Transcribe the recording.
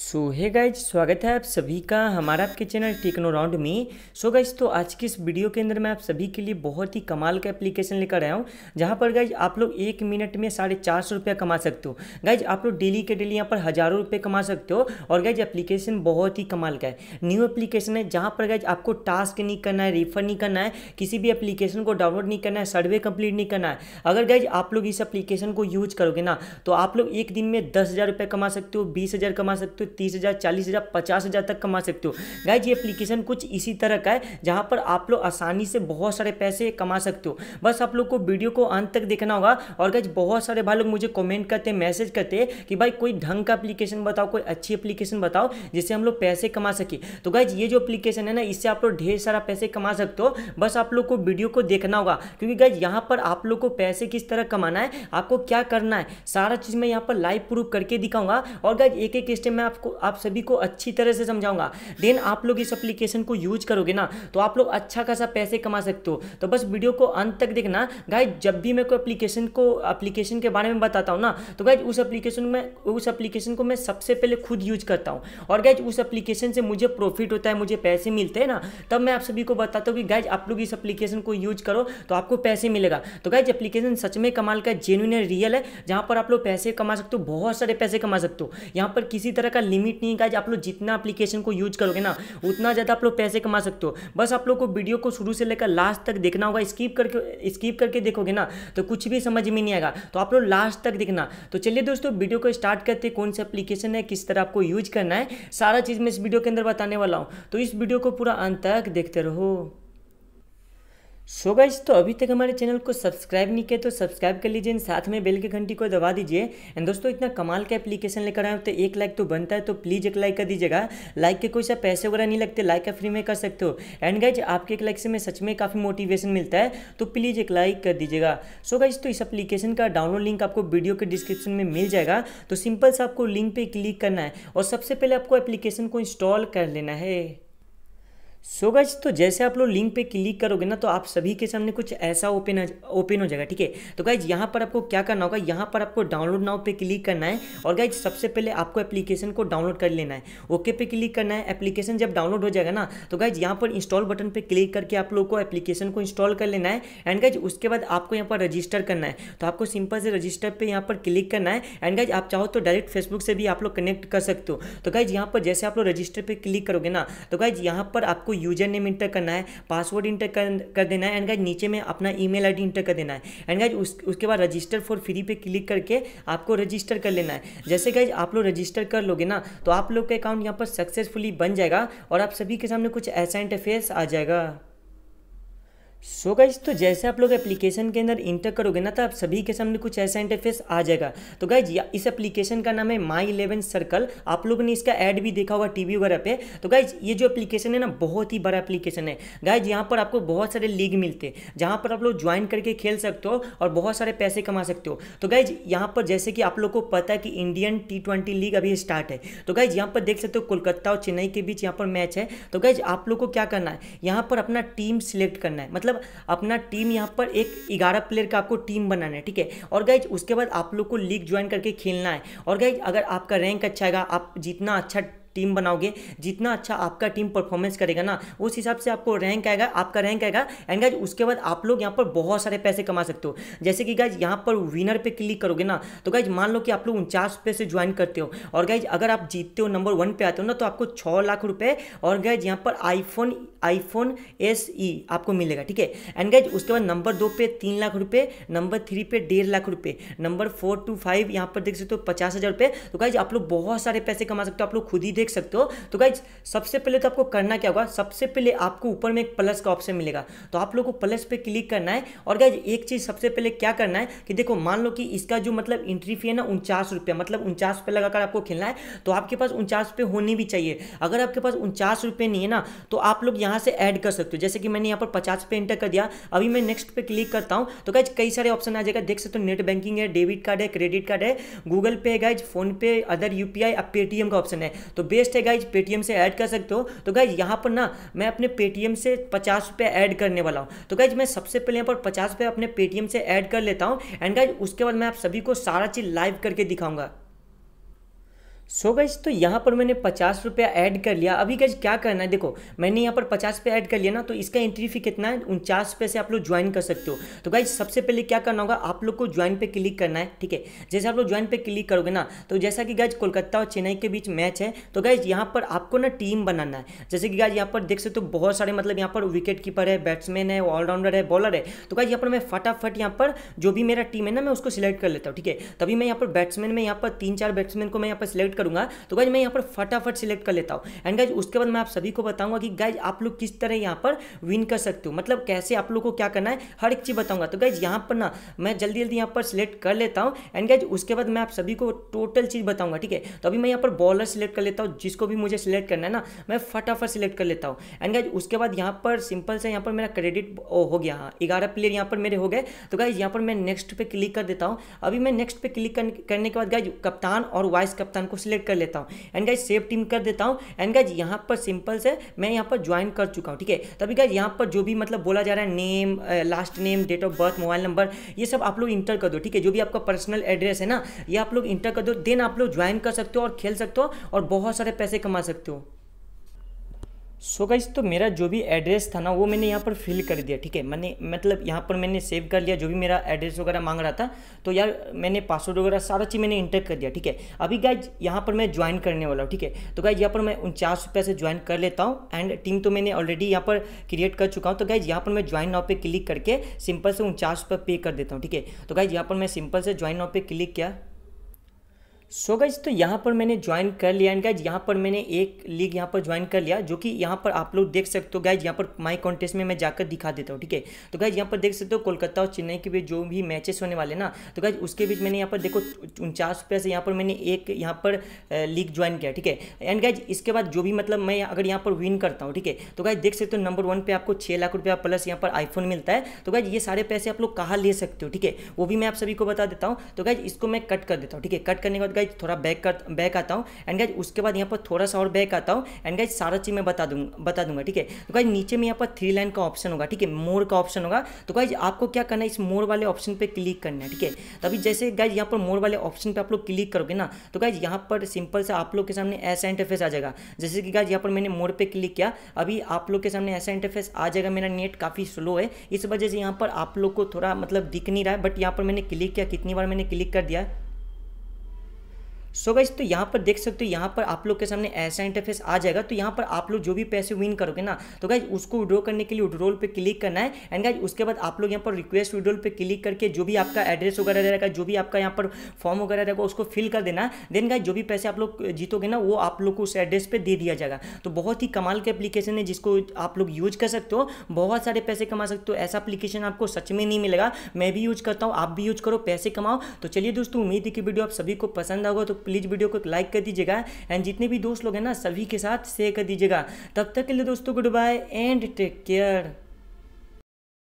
सो hey guys स्वागत है आप सभी का हमारा आपके चैनल टेक्नो राउंड में सो so गाइज तो आज की इस वीडियो के अंदर मैं आप सभी के लिए बहुत ही कमाल का एप्लीकेशन लेकर आया हूँ जहाँ पर गाइज आप लोग एक मिनट में साढ़े चार सौ रुपया कमा सकते हो गाइज आप लोग डेली के डेली यहाँ पर हज़ारों रुपये कमा सकते हो और गाइज एप्लीकेशन बहुत ही कमाल का है न्यू एप्लीकेशन है जहाँ पर गाइज आपको टास्क नहीं करना है रेफर नहीं करना है किसी भी एप्लीकेशन को डाउनलोड नहीं करना है सर्वे कंप्लीट नहीं करना है अगर गाइज आप लोग इस एप्लीकेशन को यूज करोगे ना तो आप लोग एक दिन में दस हज़ार रुपये कमा सकते हो बीस हज़ार कमा सकते हो तीस हज़ार चालीस हज़ार पचास हज़ार तक कमा सकते हो गाइज ये एप्लीकेशन कुछ इसी तरह का है जहां पर आप लोग आसानी से बहुत सारे पैसे कमा सकते हो बस आप लोग को वीडियो को अंत तक देखना होगा और गाइज बहुत सारे भाई लोग मुझे कॉमेंट करते मैसेज करते कि भाई कोई ढंग का एप्लीकेशन बताओ कोई अच्छी एप्लीकेशन बताओ जिससे हम लोग पैसे कमा सके तो गाइज ये जो एप्लीकेशन है ना इससे आप लोग ढेर सारा पैसे कमा सकते हो बस आप लोग को वीडियो को देखना होगा क्योंकि गाइज यहाँ पर आप लोग को पैसे किस तरह कमाना है आपको क्या करना है सारा चीज़ मैं यहाँ पर लाइव प्रूफ करके दिखाऊंगा और गाइज एक एक स्टेप मैं आपको आप सभी को अच्छी तरह से समझाऊंगा देन आप लोग इस एप्लीकेशन को यूज करोगे ना तो आप लोग अच्छा खासा पैसे कमा सकते हो तो बस वीडियो को अंत तक देखना गाय जब भी मैं कोई एप्लीकेशन को एप्लीकेशन के बारे में बताता हूँ ना तो गाय उस एप्लीकेशन में उस एप्लीकेशन को मैं सबसे पहले खुद यूज करता हूँ और गाय उस एप्लीकेशन से मुझे प्रॉफिट होता है मुझे पैसे मिलते हैं ना तब मैं आप सभी को बताता हूँ कि गाय आप लोग इस एप्लीकेशन को यूज करो तो आपको पैसे मिलेगा तो गाय एप्लीकेशन सच में कमाल का जेन्यून रियल है जहाँ पर आप लोग पैसे कमा सकते हो बहुत सारे पैसे कमा सकते हो यहाँ पर किसी तरह का का लिमिट नहीं है गाइज आप लोग जितना एप्लीकेशन को यूज करोगे ना उतना ज़्यादा आप लोग पैसे कमा सकते हो बस आप लोग को वीडियो को शुरू से लेकर लास्ट तक देखना होगा स्किप करके स्किप करके देखोगे ना तो कुछ भी समझ में नहीं आएगा तो आप लोग लास्ट तक देखना तो चलिए दोस्तों वीडियो को स्टार्ट करते हैं कौन सा एप्लीकेशन है किस तरह आपको यूज करना है सारा चीज़ मैं इस वीडियो के अंदर बताने वाला हूँ तो इस वीडियो को पूरा अंत तक देखते रहो सो गाइज तो अभी तक हमारे चैनल को सब्सक्राइब नहीं किया तो सब्सक्राइब कर लीजिए एंड साथ में बेल के घंटी को दबा दीजिए एंड दोस्तों इतना कमाल का एप्लीकेशन लेकर आए तो एक लाइक तो बनता है तो प्लीज़ एक लाइक कर दीजिएगा लाइक के कोई सा पैसे वगैरह नहीं लगते लाइक का फ्री में कर सकते हो एंड गाइज आपके एक लाइक से मैं सच में काफ़ी मोटिवेशन मिलता है तो प्लीज़ एक लाइक कर दीजिएगा सो गाइज तो इस अपलीकेशन का डाउनलोड लिंक आपको वीडियो के डिस्क्रिप्शन में मिल जाएगा तो सिंपल से आपको लिंक पर क्लिक करना है और सबसे पहले आपको एप्लीकेशन को इंस्टॉल कर लेना है सो so गज तो जैसे आप लोग लिंक पे क्लिक करोगे ना तो आप सभी के सामने कुछ ऐसा ओपन ओपन हो जाएगा ठीक है तो गाइज यहाँ पर आपको क्या करना होगा यहाँ पर आपको डाउनलोड नाउ पे क्लिक करना है और गाइज सबसे पहले आपको एप्लीकेशन को डाउनलोड कर लेना है ओके पे क्लिक करना है एप्लीकेशन जब डाउनलोड हो जाएगा ना तो गाइज यहाँ पर इंस्टॉल बटन पर क्लिक करके आप लोग को एप्लीकेशन को इंस्टॉल कर लेना है एंड गाइज उसके बाद आपको यहाँ पर रजिस्टर करना है तो आपको सिंपल से रजिस्टर पर यहाँ पर क्लिक करना है एंड गाइज आप चाहो तो डायरेक्ट फेसबुक से भी आप लोग कनेक्ट कर सकते हो तो गाइज यहाँ पर जैसे आप लोग रजिस्टर पर क्लिक करोगे ना तो गाइज यहाँ पर आपको आपको यूजर नेम इंटर करना है पासवर्ड इंटर कर, कर देना है एंड गाइज नीचे में अपना ईमेल आईडी इंटर कर देना है एंड गाइज उस, उसके बाद रजिस्टर फॉर फ्री पे क्लिक करके आपको रजिस्टर कर लेना है जैसे गाइज आप लोग रजिस्टर कर लोगे ना तो आप लोग का अकाउंट यहाँ पर सक्सेसफुली बन जाएगा और आप सभी के सामने कुछ ऐसा इंटरफेस आ जाएगा सो so गाइज तो जैसे आप लोग एप्लीकेशन के अंदर इंटर करोगे ना तो आप सभी के सामने कुछ ऐसा इंटरफेस आ जाएगा तो गाइज इस एप्लीकेशन का नाम है माई इलेवन सर्कल आप लोगों ने इसका ऐड भी देखा होगा टीवी वगैरह पे तो गाइज ये जो एप्लीकेशन है ना बहुत ही बड़ा एप्लीकेशन है गाइज यहाँ पर आपको बहुत सारे लीग मिलते हैं जहाँ पर आप लोग ज्वाइन करके खेल सकते हो और बहुत सारे पैसे कमा सकते हो तो गाइज यहाँ पर जैसे कि आप लोग को पता है कि इंडियन टी लीग अभी स्टार्ट है तो गाइज यहाँ पर देख सकते हो कोलकाता और चेन्नई के बीच यहाँ पर मैच है तो गाइज आप लोग को क्या करना है यहाँ पर अपना टीम सिलेक्ट करना है मतलब मतलब अपना टीम यहाँ पर एक ग्यारह प्लेयर का आपको टीम बनाना है ठीक है और गाइज उसके बाद आप लोग को लीग ज्वाइन करके खेलना है और गाइज अगर आपका रैंक अच्छा है आप जितना अच्छा टीम बनाओगे जितना अच्छा आपका टीम परफॉर्मेंस करेगा ना उस हिसाब से आपको रैंक आएगा आपका रैंक आएगा एंड गाइज उसके बाद आप लोग यहाँ पर बहुत सारे पैसे कमा सकते हो जैसे कि गाइज यहाँ पर विनर पे क्लिक करोगे ना तो गाइज मान लो कि आप लोग उनचास रुपये से ज्वाइन करते हो और गाइज अगर आप जीतते हो नंबर वन पे आते हो ना तो आपको छः लाख रुपये और गाइज यहाँ पर आईफोन आईफोन एस ई आपको मिलेगा ठीक है एंड गाइज उसके बाद नंबर दो पे तीन लाख रुपये नंबर थ्री पे डेढ़ लाख रुपये नंबर फोर टू फाइव यहाँ पर देख सकते हो पचास हज़ार रुपये तो गाइज आप लोग बहुत सारे पैसे कमा सकते हो आप लोग खुद ही देख सकते हो तो गाइज सबसे पहले तो आपको करना क्या होगा सबसे पहले आपको ऊपर में एक प्लस का ऑप्शन मिलेगा तो आप लोग को प्लस पे क्लिक करना है और गाइज एक चीज़ सबसे पहले क्या करना है कि देखो मान लो कि इसका जो मतलब एंट्री फी है ना उनचास रुपया मतलब उनचास रुपये लगाकर आपको खेलना है तो आपके पास उनचास रुपये होनी भी चाहिए अगर आपके पास उनचास रुपये नहीं है ना तो आप लोग यहाँ से ऐड कर सकते हो जैसे कि मैंने यहाँ पर पचास रुपये इंटर कर दिया अभी मैं नेक्स्ट पे क्लिक करता हूँ तो गाइज कई सारे ऑप्शन आ जाएगा देख सकते हो नेट बैंकिंग है डेबिट कार्ड है क्रेडिट कार्ड है गूगल पे है guys PhonePe other U P I का ऑप्शन है तो बेस्ट है गाइज पेटीएम से ऐड कर सकते हो तो गाइज यहाँ पर ना मैं अपने पेटीएम से पचास रुपये ऐड करने वाला हूँ तो गाइज मैं सबसे पहले यहाँ पर पचास रुपये अपने पेटीएम से ऐड कर लेता हूँ एंड गाइज उसके बाद मैं आप सभी को सारा चीज़ लाइव करके दिखाऊंगा सो so गज तो यहाँ पर मैंने पचास रुपया ऐड कर लिया अभी गज क्या करना है देखो मैंने यहाँ पर पचास रुपया ऐड कर लिया ना तो इसका एंट्री फी कितना है उनचास रुपये से आप लोग ज्वाइन कर सकते हो तो गज सबसे पहले क्या करना होगा आप लोग को ज्वाइन पे क्लिक करना है ठीक है जैसे आप लोग ज्वाइन पे क्लिक करोगे ना तो जैसा कि गज कोलकाता और चेन्नई के बीच मैच है तो गज यहाँ पर आपको ना टीम बनाना है जैसे कि गज यहाँ पर देख सकते हो बहुत सारे मतलब यहाँ पर विकेट कीपर है बैट्समैन है ऑलराउंडर है बॉलर है तो गज यहाँ पर मैं फटाफट यहाँ पर जो भी मेरा टीम है ना मैं उसको सिलेक्ट कर लेता हूँ ठीक है तभी मैं यहाँ पर बैट्समैन में यहाँ पर तीन चार बैट्समैन को मैं यहाँ पर सिलेक्ट करूंगा तो गाइज मैं यहाँ पर फटाफट सिलेक्ट कर लेता हूँ एंड गाइज उसके बाद मैं आप सभी को बताऊंगा कि गाइज आप लोग किस तरह यहाँ पर विन कर सकते हो मतलब कैसे आप लोग को क्या करना है हर एक चीज़ बताऊंगा तो गाइज यहाँ पर ना मैं जल्दी जल्दी यहाँ पर सिलेक्ट कर लेता हूँ एंड गाइज उसके बाद मैं आप सभी को टोटल चीज़ बताऊंगा ठीक है तो अभी मैं यहाँ पर बॉलर सिलेक्ट कर लेता हूँ जिसको भी मुझे सिलेक्ट करना है ना मैं फटाफट सिलेक्ट कर लेता हूँ एंड गाइज उसके बाद यहाँ पर सिंपल से यहाँ पर मेरा क्रेडिट हो गया हाँ ग्यारह प्लेयर यहाँ पर मेरे हो गए तो गाइज यहाँ पर मैं नेक्स्ट पे क्लिक कर देता हूँ अभी मैं नेक्स्ट पे क्लिक करने के बाद गाइज कप्तान और वाइस कप्तान को सिलेक्ट कर लेता हूँ एंड गाइज सेव टीम कर देता हूँ एंड गाइज यहाँ पर सिंपल से मैं यहाँ पर ज्वाइन कर चुका हूँ ठीक है तभी गाइज यहाँ पर जो भी मतलब बोला जा रहा है name last name date of birth mobile number ये सब आप लोग इंटर कर दो ठीक है जो भी आपका पर्सनल एड्रेस है ना ये आप लोग इंटर कर दो देन आप लोग ज्वाइन कर सकते हो और खेल सकते हो और बहुत सारे पैसे कमा सकते हो सो so गाइज तो मेरा जो भी एड्रेस था ना वो मैंने यहाँ पर फिल कर दिया ठीक है मैंने मतलब यहाँ पर मैंने सेव कर लिया जो भी मेरा एड्रेस वगैरह मांग रहा था तो यार मैंने पासवर्ड वगैरह सारा चीज़ मैंने इंटर कर दिया ठीक है अभी गाइज यहाँ पर मैं ज्वाइन करने वाला हूँ ठीक है तो गाइज यहाँ पर मैं उनचास रुपये से ज्वाइन कर लेता हूँ एंड टीम तो मैंने ऑलरेडी यहाँ पर क्रिएट कर चुका हूँ तो गाइज यहाँ पर मैं ज्वाइन नाव पर क्लिक करके सिंपल से उनचास रुपये पे कर देता हूँ ठीक है तो गाइज यहाँ पर मैं सिंपल से ज्वाइन नाव पर क्लिक किया सो गज गाइज तो यहाँ पर मैंने ज्वाइन कर लिया एंड गाइज यहाँ पर मैंने एक लीग यहाँ पर ज्वाइन कर लिया जो कि यहाँ पर आप लोग देख सकते हो गाइज यहाँ पर माई कॉन्टेस्ट में मैं जाकर दिखा देता हूँ ठीक है तो गाइज यहाँ पर देख सकते हो कोलकाता और चेन्नई के बीच जो भी मैचेस होने वाले ना तो गाइज उसके बीच मैंने यहाँ पर देखो उनचास रुपये से यहाँ पर मैंने एक यहाँ पर लीग ज्वाइन किया ठीक है एंड गाइज इसके बाद जो भी मतलब मैं अगर यहाँ पर विन करता हूँ ठीक है तो गाइज देख सकते हो नंबर वन पर आपको छः लाख रुपया प्लस यहाँ पर आईफोन मिलता है तो गाइज ये सारे पैसे आप लोग कहाँ ले सकते हो ठीक है वो भी मैं आप सभी को बता देता हूँ तो गाइज इसको मैं कट कर देता हूँ ठीक है कट करने के बाद गाइज थोड़ा बैक कर बैक आता हूँ एंड गाइज उसके बाद यहाँ पर थोड़ा सा और बैक आता हूँ एंड गाइज सारा चीज़ मैं बता दूंगा बता दूंगा ठीक है तो गाइज नीचे में यहाँ पर थ्री लाइन का ऑप्शन होगा ठीक है मोर का ऑप्शन होगा तो गाइज आपको क्या करना है इस मोर वाले ऑप्शन पर क्लिक करना है ठीक है तो अभी जैसे गाइज यहाँ पर मोर वाले ऑप्शन पर आप लोग क्लिक करोगे ना तो गाइज यहाँ पर सिंपल से आप लोग के सामने ऐसा इंटरफेस आ जाएगा जैसे कि गाइज यहाँ पर मैंने मोर पर क्लिक किया अभी आप लोग के सामने ऐसा इंटरफेस आ जाएगा मेरा नेट काफ़ी स्लो है इस वजह से यहाँ पर आप लोग को थोड़ा मतलब दिख नहीं रहा है बट यहाँ पर मैंने क्लिक किया कितनी बार मैंने क्लिक कर दिया सो so गाइज तो यहाँ पर देख सकते हो यहाँ पर आप लोग के सामने ऐसा इंटरफेस आ जाएगा तो यहाँ पर आप लोग जो भी पैसे विन करोगे ना तो गाइज उसको विड्रॉ करने के लिए विड्रोल पे क्लिक करना है एंड गाइज उसके बाद आप लोग यहाँ पर रिक्वेस्ट विड्रोल पे क्लिक करके जो भी आपका एड्रेस वगैरह रहेगा जो भी आपका यहाँ पर फॉर्म वगैरह रहेगा उसको फिल कर देना है देन गाइज जो भी पैसे आप लोग जीतोगे ना वो आप लोग को उस एड्रेस पर दे दिया जाएगा तो बहुत ही कमाल के एप्लीकेशन है जिसको आप लोग यूज कर सकते हो बहुत सारे पैसे कमा सकते हो ऐसा अप्लीकेशन आपको सच में नहीं मिलेगा मैं भी यूज करता हूँ आप भी यूज करो पैसे कमाओ तो चलिए दोस्तों उम्मीद है कि वीडियो आप सभी को पसंद आगे तो प्लीज़ वीडियो को लाइक कर दीजिएगा एंड जितने भी दोस्त लोग हैं ना सभी के साथ शेयर कर दीजिएगा तब तक के लिए दोस्तों goodbye and take care